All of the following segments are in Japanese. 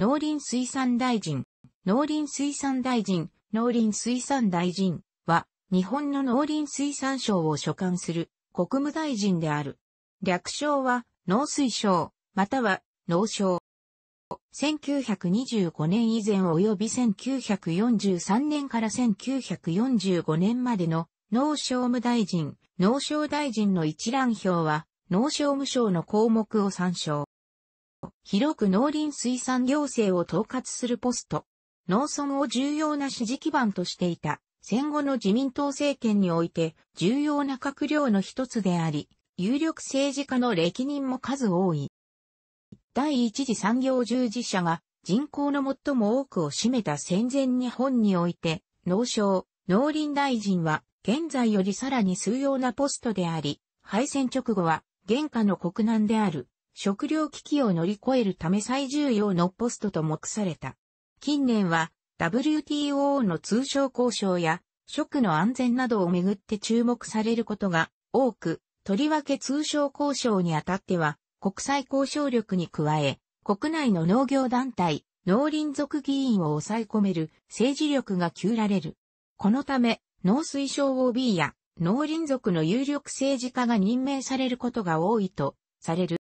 農林水産大臣、農林水産大臣、農林水産大臣は、日本の農林水産省を所管する国務大臣である。略称は、農水省、または、農省。1925年以前及び1943年から1945年までの農商務大臣、農商大臣の一覧表は、農商務省の項目を参照。広く農林水産行政を統括するポスト、農村を重要な支持基盤としていた戦後の自民党政権において重要な閣僚の一つであり、有力政治家の歴任も数多い。第一次産業従事者が人口の最も多くを占めた戦前日本において、農省、農林大臣は現在よりさらに数要なポストであり、敗戦直後は現下の国難である食糧危機を乗り越えるため最重要のポストと目された。近年は WTO の通商交渉や食の安全などをめぐって注目されることが多く、とりわけ通商交渉にあたっては国際交渉力に加え、国内の農業団体、農林族議員を抑え込める政治力が急られる。このため、農水省 OB や農林族の有力政治家が任命されることが多いとされる。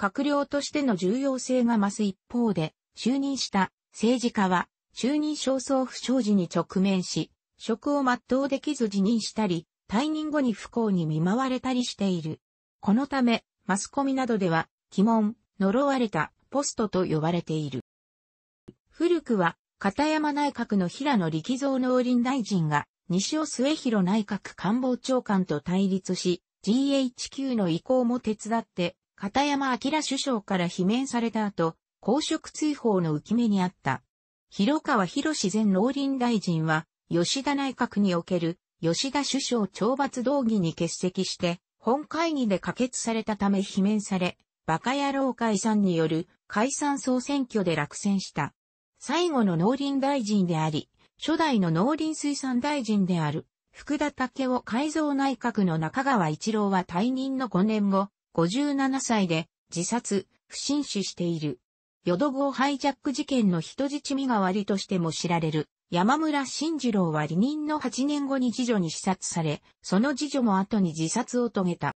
閣僚としての重要性が増す一方で、就任した政治家は、就任焦燥不祥事に直面し、職を全うできず辞任したり、退任後に不幸に見舞われたりしている。このため、マスコミなどでは、鬼門、呪われた、ポストと呼ばれている。古くは、片山内閣の平野力蔵農林大臣が、西尾末広内閣官房長官と対立し、GHQ の意向も手伝って、片山明首相から罷免された後、公職追放の浮き目にあった。広川博士前農林大臣は、吉田内閣における吉田首相懲罰動議に欠席して、本会議で可決されたため罷免され、馬鹿野郎解散による解散総選挙で落選した。最後の農林大臣であり、初代の農林水産大臣である、福田武雄改造内閣の中川一郎は退任の5年後、57歳で自殺、不審死している。淀号ハイジャック事件の人質身代わりとしても知られる山村慎次郎は離任の8年後に次女に視察され、その次女も後に自殺を遂げた。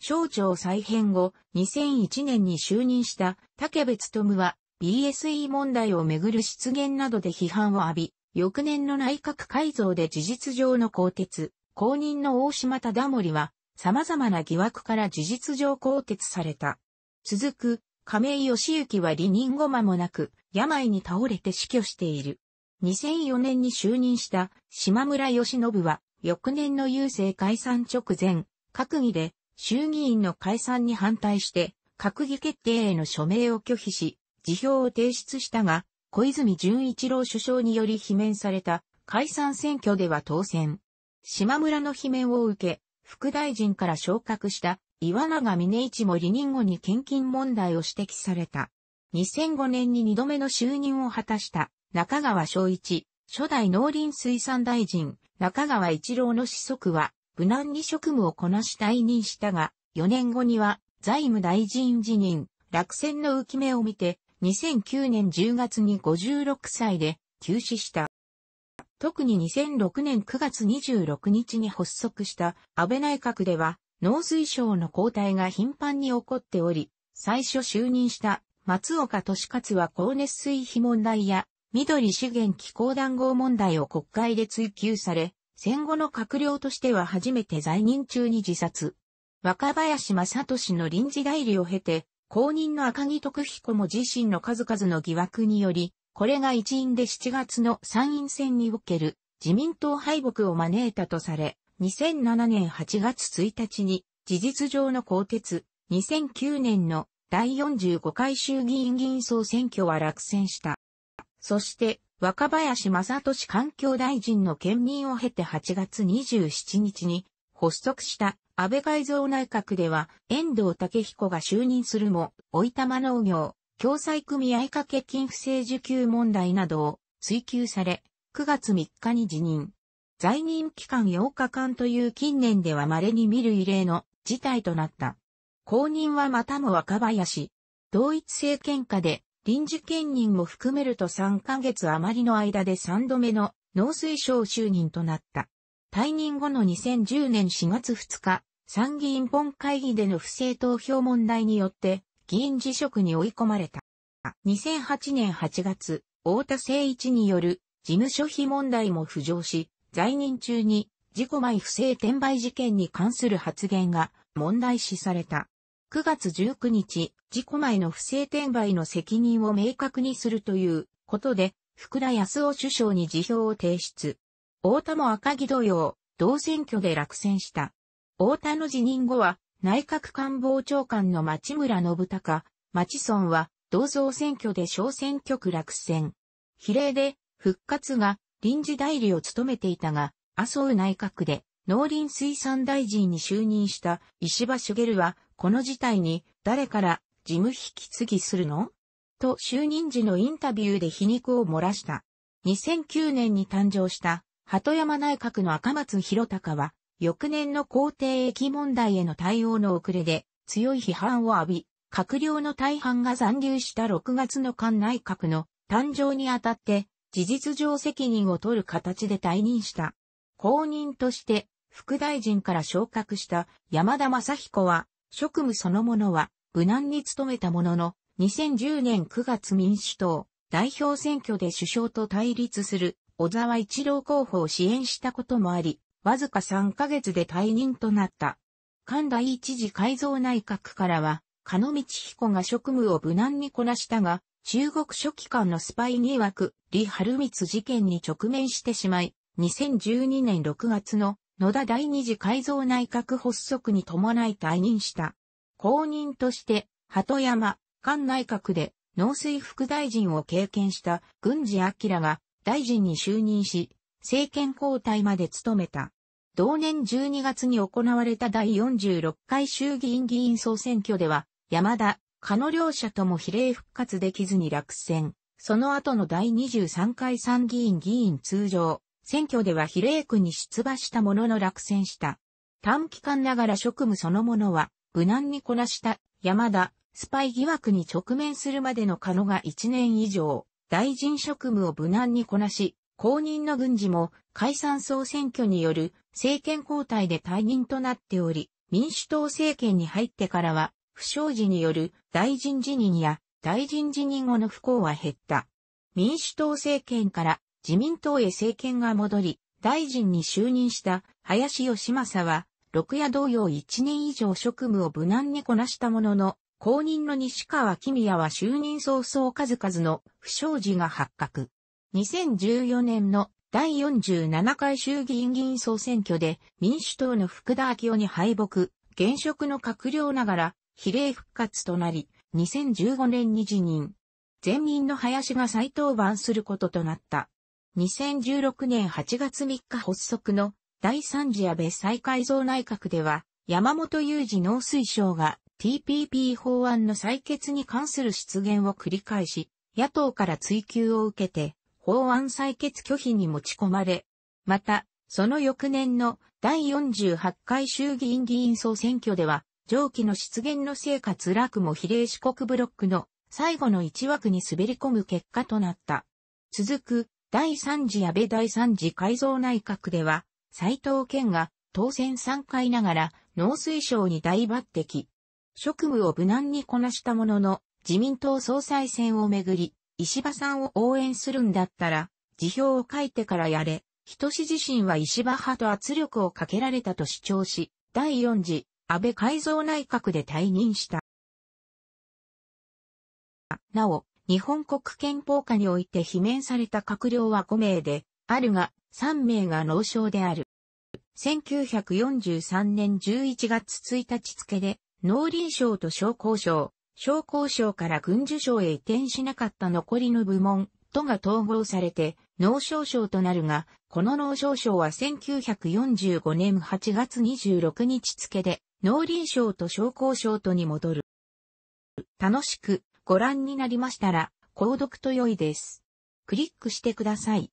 省庁再編後、2001年に就任した竹部務は BSE 問題をめぐる失言などで批判を浴び、翌年の内閣改造で事実上の更迭、公認の大島忠盛は様々な疑惑から事実上更迭された。続く、亀井義行は離任後間もなく、病に倒れて死去している。2004年に就任した島村義信は、翌年の郵政解散直前、閣議で衆議院の解散に反対して、閣議決定への署名を拒否し、辞表を提出したが、小泉純一郎首相により罷免された解散選挙では当選。島村の罷免を受け、副大臣から昇格した岩永峰一も離任後に献金問題を指摘された。2005年に2度目の就任を果たした中川昭一、初代農林水産大臣、中川一郎の子息は、無難に職務をこなし退任したが、4年後には財務大臣辞任、落選の浮き目を見て、2009年10月に56歳で休止した。特に2006年9月26日に発足した安倍内閣では、農水省の交代が頻繁に起こっており、最初就任した松岡利勝は高熱水費問題や緑資源気候談合問題を国会で追及され、戦後の閣僚としては初めて在任中に自殺。若林正俊の臨時代理を経て、公認の赤木徳彦も自身の数々の疑惑により、これが一因で7月の参院選における自民党敗北を招いたとされ、2007年8月1日に事実上の更迭、2009年の第45回衆議院議員総選挙は落選した。そして、若林正俊環境大臣の兼任を経て8月27日に発足した安倍改造内閣では遠藤武彦が就任するも、大い農業、共済組合掛金不正受給問題などを追及され、9月3日に辞任。在任期間8日間という近年では稀に見る異例の事態となった。公認はまたも若林。同一政権下で臨時兼任も含めると3ヶ月余りの間で3度目の農水省就任となった。退任後の2010年4月2日、参議院本会議での不正投票問題によって、議員辞職に追い込まれた。2008年8月、太田誠一による事務所費問題も浮上し、在任中に自己前不正転売事件に関する発言が問題視された。9月19日、事故前の不正転売の責任を明確にするということで、福田康夫首相に辞表を提出。太田も赤木同様、同選挙で落選した。太田の辞任後は、内閣官房長官の町村信孝、町村は、同造選挙で小選挙区落選。比例で、復活が臨時代理を務めていたが、麻生内閣で農林水産大臣に就任した石破茂は、この事態に誰から事務引き継ぎするのと就任時のインタビューで皮肉を漏らした。2009年に誕生した鳩山内閣の赤松博隆は翌年の皇帝駅問題への対応の遅れで、強い批判を浴び、閣僚の大半が残留した6月の官内閣の誕生にあたって、事実上責任を取る形で退任した。後任として、副大臣から昇格した山田正彦は、職務そのものは無難に務めたものの、2010年9月民主党代表選挙で首相と対立する小沢一郎候補を支援したこともあり、わずか3ヶ月で退任となった。神第一次改造内閣からは、加野道彦が職務を無難にこなしたが、中国書記官のスパイ疑惑、李春光事件に直面してしまい、2012年6月の野田第二次改造内閣発足に伴い退任した。後任として、鳩山、菅内閣で農水副大臣を経験した郡司明が大臣に就任し、政権交代まで務めた。同年12月に行われた第46回衆議院議員総選挙では、山田、加野両者とも比例復活できずに落選。その後の第23回参議院議員通常、選挙では比例区に出馬したものの落選した。短期間ながら職務そのものは、無難にこなした山田、スパイ疑惑に直面するまでの加野が1年以上、大臣職務を無難にこなし、公認の軍事も解散総選挙による政権交代で退任となっており、民主党政権に入ってからは、不祥事による大臣辞任や大臣辞任後の不幸は減った。民主党政権から自民党へ政権が戻り、大臣に就任した林義正は、六夜同様1年以上職務を無難にこなしたものの、後任の西川公也は就任早々数々の不祥事が発覚。2014年の第47回衆議院議員総選挙で民主党の福田昭夫に敗北、現職の閣僚ながら比例復活となり、2015年に辞任。前任の林が再登板することとなった。2016年8月3日発足の第三次安倍再改造内閣では、山本雄二農水省が TPP 法案の採決に関する出現を繰り返し、野党から追及を受けて、法案採決拒否に持ち込まれ、また、その翌年の第48回衆議院議員総選挙では、上記の出現の成果つくも比例四国ブロックの最後の1枠に滑り込む結果となった。続く、第3次安倍第3次改造内閣では、斎藤健が当選3回ながら農水省に大抜擢。職務を無難にこなしたものの、自民党総裁選をめぐり、石破さんを応援するんだったら、辞表を書いてからやれ、仁自身は石破派と圧力をかけられたと主張し、第4次、安倍改造内閣で退任した。なお、日本国憲法下において罷免された閣僚は5名で、あるが、3名が脳症である。1943年11月1日付で、農林省と商工省、商工省から軍需省へ移転しなかった残りの部門とが統合されて農症省となるが、この農症省は1945年8月26日付で農林省と商工省とに戻る。楽しくご覧になりましたら、購読と良いです。クリックしてください。